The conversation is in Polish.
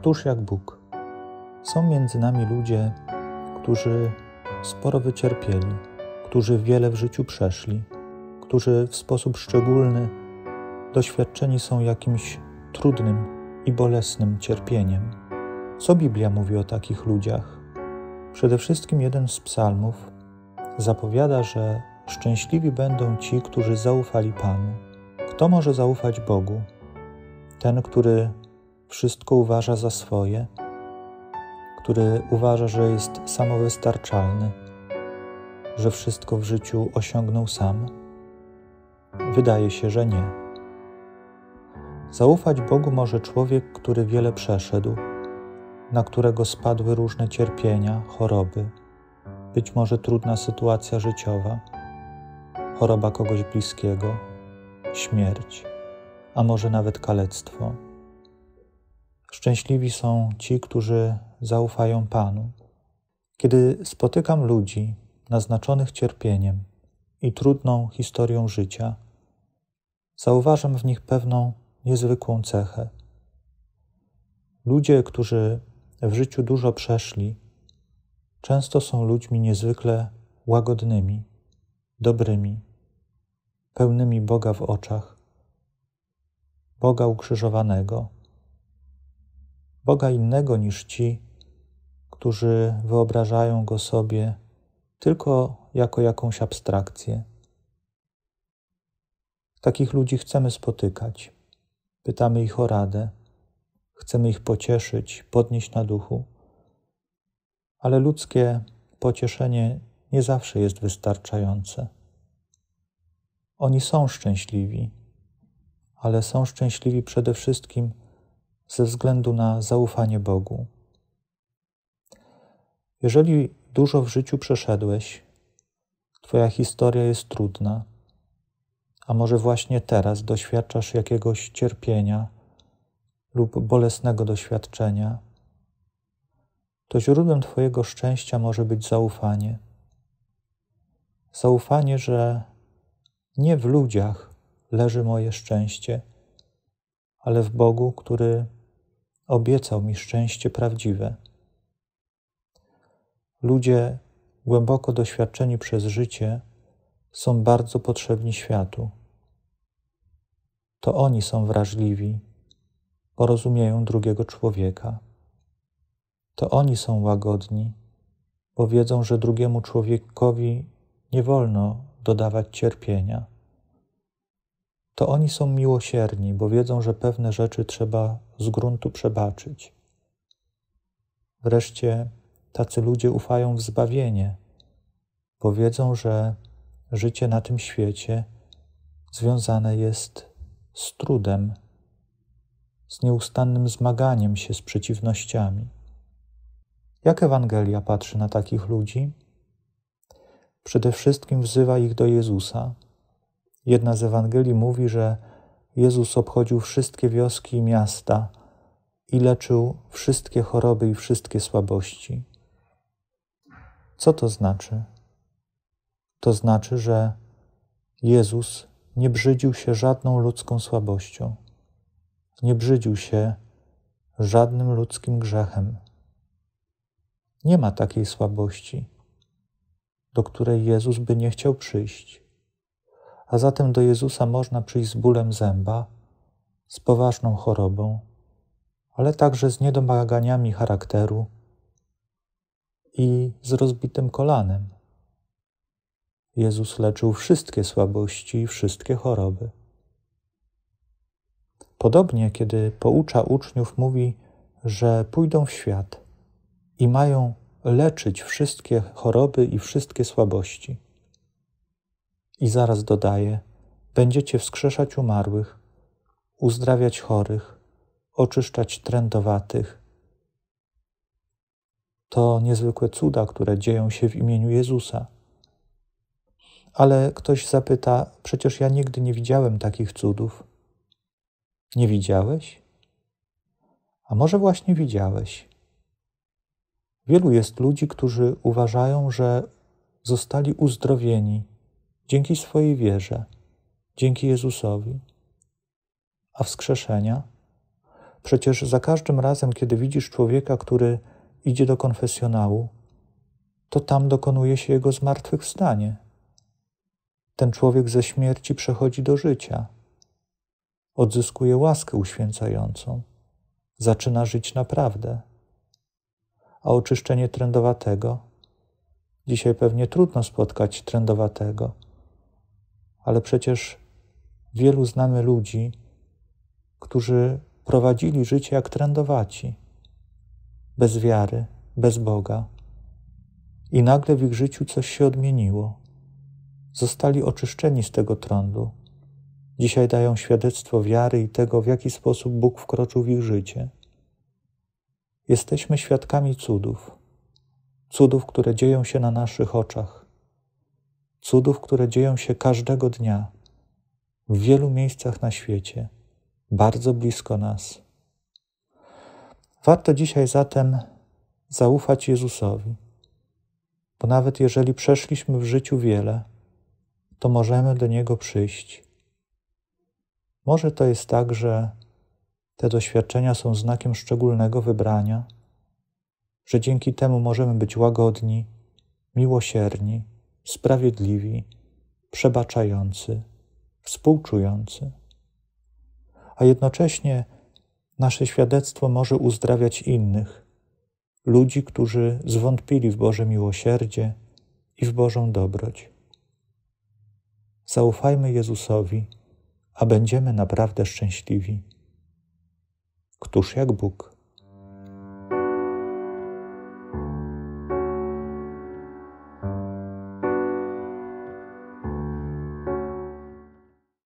Któż jak Bóg? Są między nami ludzie, którzy sporo wycierpieli, którzy wiele w życiu przeszli, którzy w sposób szczególny doświadczeni są jakimś trudnym i bolesnym cierpieniem. Co Biblia mówi o takich ludziach? Przede wszystkim jeden z psalmów zapowiada, że szczęśliwi będą ci, którzy zaufali Panu. Kto może zaufać Bogu? Ten, który wszystko uważa za swoje, który uważa, że jest samowystarczalny, że wszystko w życiu osiągnął sam? Wydaje się, że nie. Zaufać Bogu może człowiek, który wiele przeszedł, na którego spadły różne cierpienia, choroby, być może trudna sytuacja życiowa, choroba kogoś bliskiego, śmierć, a może nawet kalectwo. Szczęśliwi są ci, którzy zaufają Panu. Kiedy spotykam ludzi naznaczonych cierpieniem i trudną historią życia, zauważam w nich pewną niezwykłą cechę. Ludzie, którzy w życiu dużo przeszli, często są ludźmi niezwykle łagodnymi, dobrymi, pełnymi Boga w oczach, Boga ukrzyżowanego Boga innego niż ci, którzy wyobrażają go sobie tylko jako jakąś abstrakcję. Takich ludzi chcemy spotykać. Pytamy ich o radę, chcemy ich pocieszyć, podnieść na duchu, ale ludzkie pocieszenie nie zawsze jest wystarczające. Oni są szczęśliwi, ale są szczęśliwi przede wszystkim ze względu na zaufanie Bogu. Jeżeli dużo w życiu przeszedłeś, Twoja historia jest trudna, a może właśnie teraz doświadczasz jakiegoś cierpienia lub bolesnego doświadczenia, to źródłem Twojego szczęścia może być zaufanie. Zaufanie, że nie w ludziach leży moje szczęście, ale w Bogu, który obiecał mi szczęście prawdziwe. Ludzie głęboko doświadczeni przez życie są bardzo potrzebni światu. To oni są wrażliwi, porozumieją drugiego człowieka. To oni są łagodni, bo wiedzą, że drugiemu człowiekowi nie wolno dodawać cierpienia to oni są miłosierni, bo wiedzą, że pewne rzeczy trzeba z gruntu przebaczyć. Wreszcie tacy ludzie ufają w zbawienie, bo wiedzą, że życie na tym świecie związane jest z trudem, z nieustannym zmaganiem się z przeciwnościami. Jak Ewangelia patrzy na takich ludzi? Przede wszystkim wzywa ich do Jezusa Jedna z Ewangelii mówi, że Jezus obchodził wszystkie wioski i miasta i leczył wszystkie choroby i wszystkie słabości. Co to znaczy? To znaczy, że Jezus nie brzydził się żadną ludzką słabością, nie brzydził się żadnym ludzkim grzechem. Nie ma takiej słabości, do której Jezus by nie chciał przyjść a zatem do Jezusa można przyjść z bólem zęba, z poważną chorobą, ale także z niedomaganiami charakteru i z rozbitym kolanem. Jezus leczył wszystkie słabości i wszystkie choroby. Podobnie, kiedy poucza uczniów, mówi, że pójdą w świat i mają leczyć wszystkie choroby i wszystkie słabości. I zaraz dodaje: Będziecie wskrzeszać umarłych, uzdrawiać chorych, oczyszczać trędowatych. To niezwykłe cuda, które dzieją się w imieniu Jezusa. Ale ktoś zapyta: Przecież ja nigdy nie widziałem takich cudów. Nie widziałeś? A może właśnie widziałeś? Wielu jest ludzi, którzy uważają, że zostali uzdrowieni dzięki swojej wierze, dzięki Jezusowi. A wskrzeszenia? Przecież za każdym razem, kiedy widzisz człowieka, który idzie do konfesjonału, to tam dokonuje się jego zmartwychwstanie. Ten człowiek ze śmierci przechodzi do życia, odzyskuje łaskę uświęcającą, zaczyna żyć naprawdę. A oczyszczenie trędowatego? Dzisiaj pewnie trudno spotkać trędowatego, ale przecież wielu znamy ludzi, którzy prowadzili życie jak trendowaci, bez wiary, bez Boga. I nagle w ich życiu coś się odmieniło. Zostali oczyszczeni z tego trądu. Dzisiaj dają świadectwo wiary i tego, w jaki sposób Bóg wkroczył w ich życie. Jesteśmy świadkami cudów, cudów, które dzieją się na naszych oczach cudów, które dzieją się każdego dnia w wielu miejscach na świecie, bardzo blisko nas. Warto dzisiaj zatem zaufać Jezusowi, bo nawet jeżeli przeszliśmy w życiu wiele, to możemy do Niego przyjść. Może to jest tak, że te doświadczenia są znakiem szczególnego wybrania, że dzięki temu możemy być łagodni, miłosierni sprawiedliwi, przebaczający, współczujący. A jednocześnie nasze świadectwo może uzdrawiać innych, ludzi, którzy zwątpili w Boże miłosierdzie i w Bożą dobroć. Zaufajmy Jezusowi, a będziemy naprawdę szczęśliwi. Któż jak Bóg?